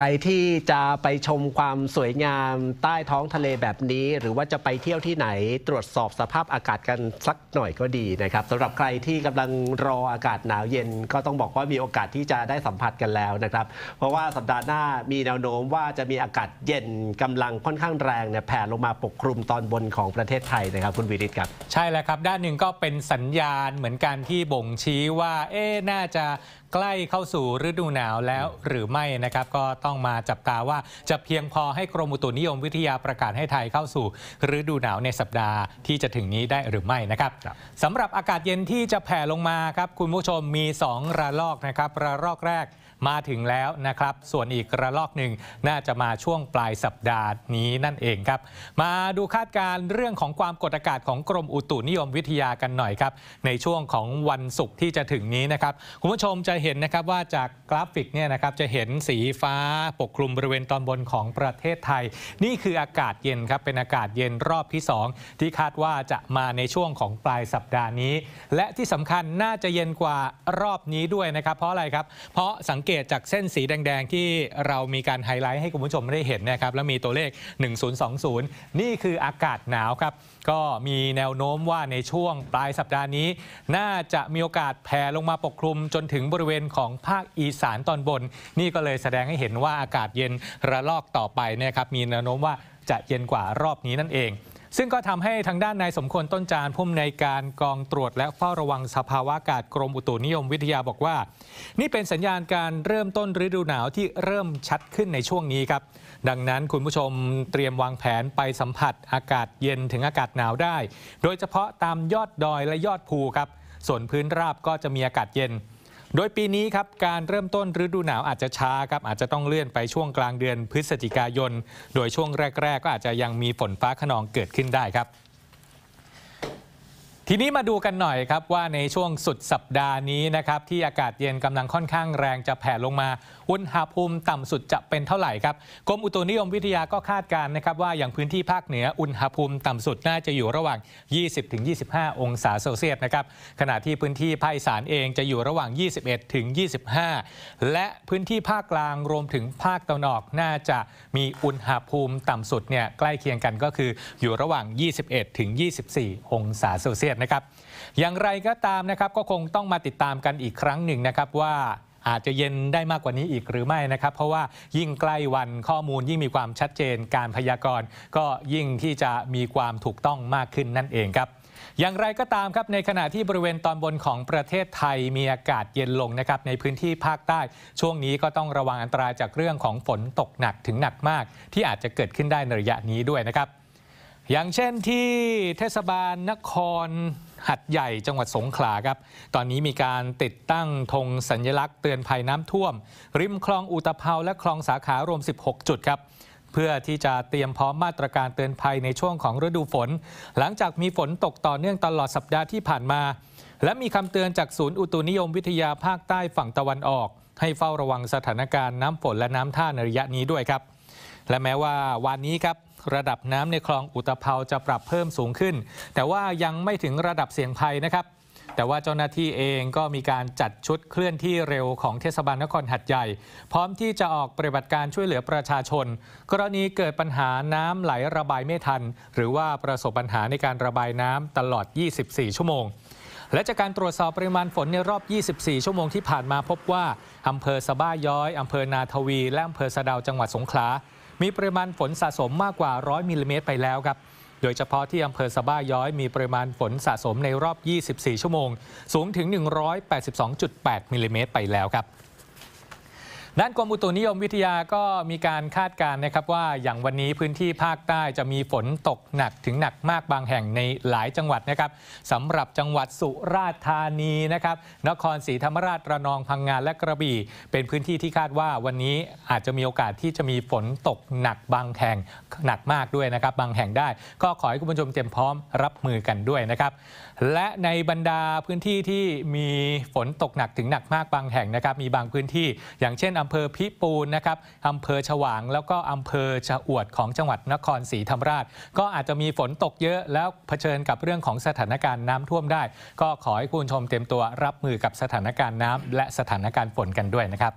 ใครที่จะไปชมความสวยงามใต้ท้องทะเลแบบนี้ หรือว่าจะไปเที่ยวที่ไหนตรวจสอบสภาพอากาศกันสักหน่อยก็ดีนะครับสำหรับใครที่กำลังรออากาศหนาวเย็นก็ต้องบอกว่ามีโอกาสที่จะได้สัมผัสกันแล้วนะครับ เพราะว่าสัปดาห์หน้ามีแนวโน้มว่าจะมีอากาศเย็นกำลังค่อนข้างแรงเนี่ยแผ่ลงมาปกคลุมตอนบนของประเทศไทยนะครับคุณวีริศครับใช่แล้วครับ ด้านหนึ่งก็เป็นสัญญาณเหมือนกันที่บ่งชี้ว่าเอ๊น่าจะใกล้เข้าสู่ฤดูหนาวแล้วหรือไม่นะครับ ก็ต้องมาจับตาว่าจะเพียงพอให้กรมอุตุนิยมวิทยาประกาศให้ไทยเข้าสู่ฤดูหนาวในสัปดาห์ที่จะถึงนี้ได้หรือไม่นะครับสำหรับอากาศเย็นที่จะแผ่ลงมาครับคุณผู้ชมมี 2 ระลอกนะครับ ระลอกแรกมาถึงแล้วนะครับ ส่วนอีกระลอกหนึ่งน่าจะมาช่วงปลายสัปดาห์นี้นั่นเองครับ มาดูคาดการเรื่องของความกดอากาศของกรมอุตุนิยมวิทยากันหน่อยครับ ในช่วงของวันศุกร์ที่จะถึงนี้นะครับ คุณผู้ชมจะเห็นนะครับว่าจากกราฟิกเนี่ยนะครับจะเห็นสีฟ้าปกคลุมบริเวณตอนบนของประเทศไทย นี่คืออากาศเย็นครับเป็นอากาศเย็นรอบที่ 2 ที่คาดว่าจะมาในช่วงของปลายสัปดาห์นี้ และที่สำคัญน่าจะเย็นกว่ารอบนี้ด้วยนะครับเพราะอะไรครับเพราะสังเกตจากเส้นสีแดงๆ ที่เรามีการไฮไลท์ให้คุณผู้ชมได้เห็นนะครับแล้วมีตัวเลข 1020นี่คืออากาศหนาวครับก็มีแนวโน้มว่าในช่วงปลายสัปดาห์นี้ น่าจะมีโอกาสแผ่ลงมาปกคลุมจนถึงบริเวณเวณของภาคอีสานตอนบนนี่ก็เลยแสดงให้เห็นว่าอากาศเย็นระลอกต่อไปนะครับมีแนวโน้มว่าจะเย็นกว่ารอบนี้นั่นเอง ซึ่งก็ทำให้ทางด้านนายสมควรต้นจานผู้อำนวยการกองตรวจและเฝ้าระวัง สภาวะอากาศกรมอุตุนิยมวิทยาบอกว่า นี่เป็นสัญญาณการเริ่มต้นฤดูหนาวที่เริ่มชัดขึ้นในช่วงนี้ครับ ดังนั้นคุณผู้ชมเตรียมวางแผนไปสัมผัสอากาศเย็นถึงอากาศหนาวได้ โดยเฉพาะตามยอดดอยและยอดภูครับส่วนพื้นราบก็จะมีอากาศเย็นโดยปีนี้ครับ การเริ่มต้นฤดูหนาวอาจจะช้าครับอาจจะต้องเลื่อนไปช่วงกลางเดือนพฤศจิกายน โดยช่วงแรก ๆ ก็อาจจะยังมีฝนฟ้าขนองเกิดขึ้นได้ครับทีนี้มาดูกันหน่อยครับว่าในช่วงสุดสัปดาห์นี้นะครับที่อากาศเย็นกำลังค่อนข้างแรงจะแผ่ลงมาอุณหภูมิต่ำสุดจะเป็นเท่าไหร่ครับกรมอุตุนิยมวิทยาก็คาดการณ์นะครับว่าอย่างพื้นที่ภาคเหนืออุณหภูมิต่ำสุดน่าจะอยู่ระหว่าง 20-25 องศาเซลเซียสนะครับ ขณะที่พื้นที่ภาคอีสานเองจะอยู่ระหว่าง 21-25 และพื้นที่ภาคกลางรวมถึงภาคตะวันออกน่าจะมีอุณหภูมิต่ำสุดเนี่ยใกล้เคียงกันก็คืออยู่ระหว่าง 21-24 องศาเซลเซียสนะครับอย่างไรก็ตามนะครับก็คงต้องมาติดตามกันอีกครั้งหนึ่งนะครับ ว่าอาจจะเย็นได้มากกว่านี้อีกหรือไม่นะครับ เพราะว่ายิ่งใกล้วันข้อมูลยิ่งมีความชัดเจนการพยากรณ์ ก็ยิ่งที่จะมีความถูกต้องมากขึ้นนั่นเองครับอย่างไรก็ตามครับในขณะที่บริเวณตอนบนของประเทศไทยมีอากาศเย็นลงนะครับในพื้นที่ภาคใต้ ช่วงนี้ก็ต้องระวังอันตรายจากเรื่องของฝนตกหนักถึงหนักมาก ที่อาจจะเกิดขึ้นได้ในระยะนี้ด้วยนะครับอย่างเช่นที่เทศบาลนครหัดใหญ่จังหวัดสงขลาครับ ตอนนี้มีการติดตั้งธงสัญญลักษณ์เตือนภัยน้ำท่วม ริมคลองอุตภาวและคลองสาขารวม 16 จุดครับ เพื่อที่จะเตรียมพร้อมมาตรการเตือนภัยในช่วงของฤดูฝน หลังจากมีฝนตกต่อเนื่องตลอดสัปดาห์ที่ผ่านมา และมีคำเตือนจากศูนย์อุตุนิยม วิทยาภาคใต้ฝั่งตะวันออก ให้เฝ้าระวังสถานการณ์น้ำฝนและน้ำท่าในระยะนี้ด้วยครับ และแม้ว่าวันนี้ครับระดับน้ำในคลองอุตภเปาจะปรับเพิ่มสูงขึ้น แต่ว่ายังไม่ถึงระดับเสี่ยงภัยนะครับ แต่ว่าเจ้าหน้าที่เองก็มีการจัดชุดเคลื่อนที่เร็วของเทศบาลนครหัดใหญ่ พร้อมที่จะออกปฏิบัติการช่วยเหลือประชาชนกรณีเกิดปัญหาน้ำไหลระบายไม่ทัน หรือว่าประสบปัญหาในการระบายน้ำตลอด 24 ชั่วโมง และจากการตรวจสอบปริมาณฝนในรอบ 24 ชั่วโมงที่ผ่านมาพบว่าอำเภอสะบ้าย้อยอำเภอนาทวี และอำเภอสะดาวจังหวัดสงขลามีปริมาณฝนสะสมมากกว่า 100มิลลิเมตรไปแล้วครับ โดยเฉพาะที่อำเภอสะบ้าย้อย มีปริมาณฝนสะสมในรอบ 24 ชั่วโมง สูงถึง 182.8 มิลลิเมตรไปแล้วครับด้านกรมอุตุนิยมวิทยา ก็มีการคาดการณ์นะครับว่าอย่างวันนี้พื้นที่ภาคใต้จะมีฝนตกหนักถึงหนักมากบางแห่งในหลายจังหวัดนะครับสำหรับจังหวัดสุราษฎร์ธานีนะครับนครศรีธรรมราชระนองพังงานและกระบี่ เป็นพื้นที่ที่คาดว่าวันนี้อาจจะมีโอกาสที่จะมีฝนตกหนักบางแห่งหนักมากด้วยนะครับบางแห่งได้ก็ขอให้คุณผู้ชมเตรียมพร้อมรับมือกันด้วยนะครับและในบรรดาพื้นที่ที่มีฝนตกหนักถึงหนักมากบางแห่งนะครับมีบางพื้นที่ อย่างเช่นอำเภอพิปูนนะครับอำเภอฉวาง แล้วก็อำเภอชะอวดของจังหวัดนครศรีธรรมราช ก็อาจจะมีฝนตกเยอะ แล้วเผชิญกับเรื่องของสถานการณ์น้ำท่วมได้ ก็ขอให้คุณชมเตรียมตัวรับมือกับสถานการณ์น้ำ และสถานการณ์ฝนกันด้วยนะครับ